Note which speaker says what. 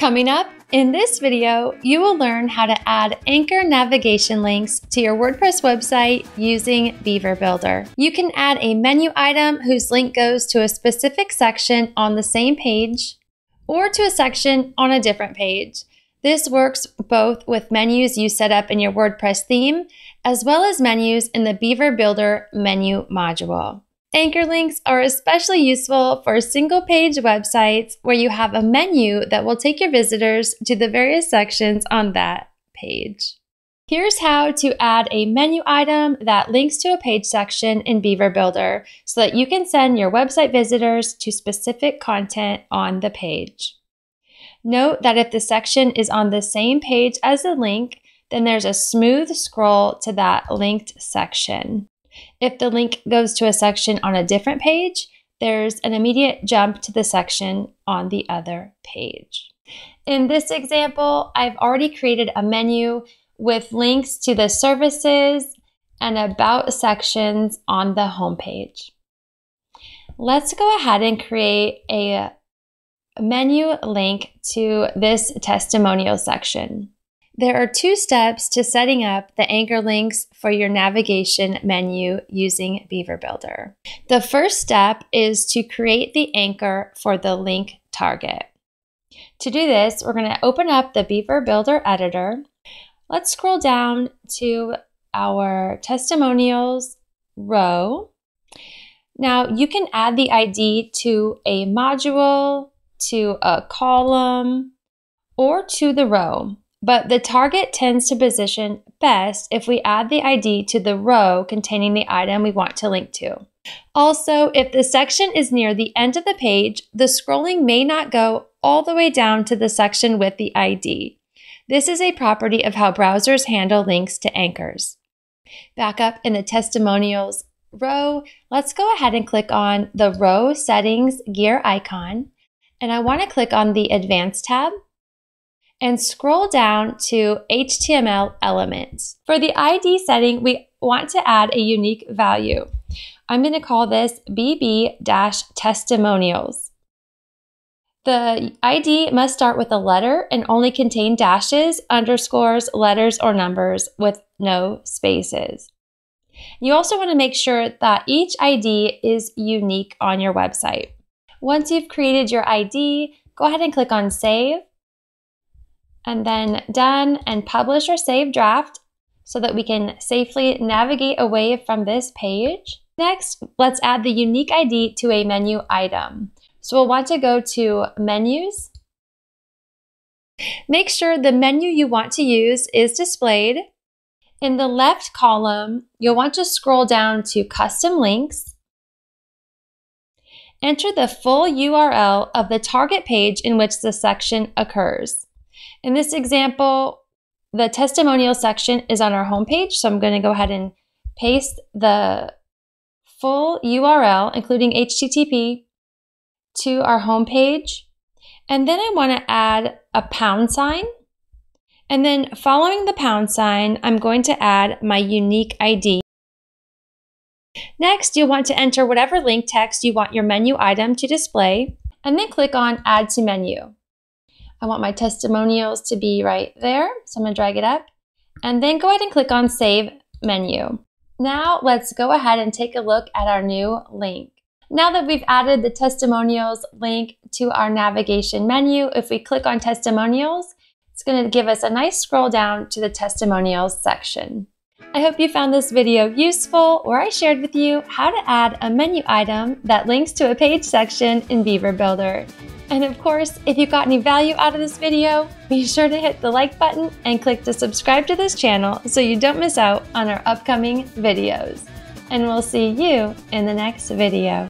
Speaker 1: Coming up, in this video, you will learn how to add anchor navigation links to your WordPress website using Beaver Builder. You can add a menu item whose link goes to a specific section on the same page or to a section on a different page. This works both with menus you set up in your WordPress theme as well as menus in the Beaver Builder menu module. Anchor links are especially useful for single page websites where you have a menu that will take your visitors to the various sections on that page. Here's how to add a menu item that links to a page section in Beaver Builder so that you can send your website visitors to specific content on the page. Note that if the section is on the same page as the link, then there's a smooth scroll to that linked section. If the link goes to a section on a different page, there's an immediate jump to the section on the other page. In this example, I've already created a menu with links to the services and about sections on the homepage. Let's go ahead and create a menu link to this testimonial section. There are two steps to setting up the anchor links for your navigation menu using Beaver Builder. The first step is to create the anchor for the link target. To do this, we're going to open up the Beaver Builder editor. Let's scroll down to our testimonials row. Now you can add the ID to a module, to a column, or to the row but the target tends to position best if we add the ID to the row containing the item we want to link to. Also, if the section is near the end of the page, the scrolling may not go all the way down to the section with the ID. This is a property of how browsers handle links to anchors. Back up in the testimonials row, let's go ahead and click on the row settings gear icon. And I want to click on the advanced tab and scroll down to HTML elements. For the ID setting, we want to add a unique value. I'm going to call this bb-testimonials. The ID must start with a letter and only contain dashes, underscores, letters, or numbers with no spaces. You also want to make sure that each ID is unique on your website. Once you've created your ID, go ahead and click on Save and then done and publish or save draft so that we can safely navigate away from this page. Next, let's add the unique ID to a menu item. So we'll want to go to menus. Make sure the menu you want to use is displayed. In the left column, you'll want to scroll down to custom links. Enter the full URL of the target page in which the section occurs. In this example, the testimonial section is on our homepage, so I'm going to go ahead and paste the full URL, including HTTP, to our homepage. And then I want to add a pound sign. And then following the pound sign, I'm going to add my unique ID. Next, you'll want to enter whatever link text you want your menu item to display, and then click on Add to Menu. I want my testimonials to be right there. So I'm gonna drag it up and then go ahead and click on save menu. Now let's go ahead and take a look at our new link. Now that we've added the testimonials link to our navigation menu, if we click on testimonials, it's gonna give us a nice scroll down to the testimonials section. I hope you found this video useful where I shared with you how to add a menu item that links to a page section in Beaver Builder. And of course, if you got any value out of this video, be sure to hit the like button and click to subscribe to this channel so you don't miss out on our upcoming videos. And we'll see you in the next video.